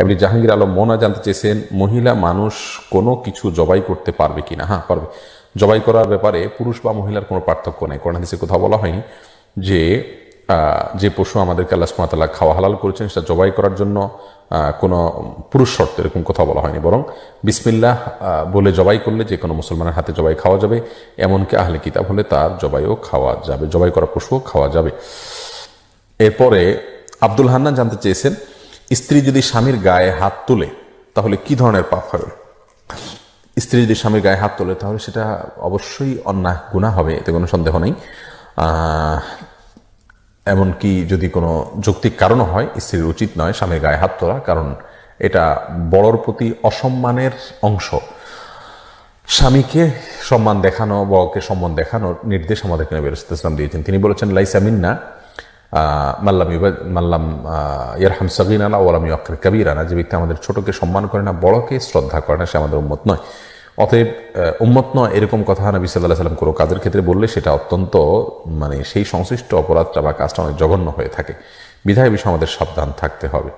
এমনি জাহাঙ্গীর আলম মোনা জানতে চেয়েছেন মহিলা মানুষ কোনো কিছু জবাই করতে পারবে কি না হ্যাঁ পারবে জবাই করার ব্যাপারে পুরুষ বা মহিলার কোনো পার্থক্য নেই কোরআন হাদিসে কোথাও বলা হয়নি যে যে পশু আমাদেরকে আল্লাহ সুমাতাল্লাহ খাওয়া হালাল করেছেন সেটা জবাই করার জন্য কোনো পুরুষ শর্ত এরকম কোথাও বলা হয়নি বরং বিসমিল্লাহ বলে জবাই করলে যে কোনো মুসলমানের হাতে জবাই খাওয়া যাবে এমনকি আহলে কিতাব হলে তার জবাইও খাওয়া যাবে জবাই করা পশুও খাওয়া যাবে এরপরে আব্দুল হান্নান জানতে চেয়েছেন স্ত্রী যদি স্বামীর গায়ে হাত তোলে তাহলে কি ধরনের পাপ হবে স্ত্রী যদি স্বামীর গায়ে হাত তোলে তাহলে সেটা অবশ্যই অন্যায় গুণা হবে এতে কোনো সন্দেহ নেই এমনকি যদি কোনো যৌক্তিক কারণও হয় স্ত্রীর উচিত নয় স্বামীর গায়ে হাত তোলা কারণ এটা বড়র প্রতি অসম্মানের অংশ স্বামীকে সম্মান দেখানো বড়কে সম্মান দেখানোর নির্দেশ আমাদেরকে নবী ইসলাম দিয়েছেন তিনি বলেছেন লাইসামিন্না মাল্লাম মাল্লাম ইয়ারহাম সগিরানা ওলাম ইয়াক্কির কবিরানা যে ব্যক্তি আমাদের ছোটকে সম্মান করে না বড়কে শ্রদ্ধা করে না সে আমাদের উন্মত নয় অতএব উম্মত নয় এরকম কথা নবী সাল্লাহ সাল্লাম কোনো কাজের ক্ষেত্রে বললে সেটা অত্যন্ত মানে সেই সংশ্লিষ্ট অপরাধটা বা কাজটা অনেক জঘন্য হয়ে থাকে বিধায় বিষয়ে আমাদের সাবধান থাকতে হবে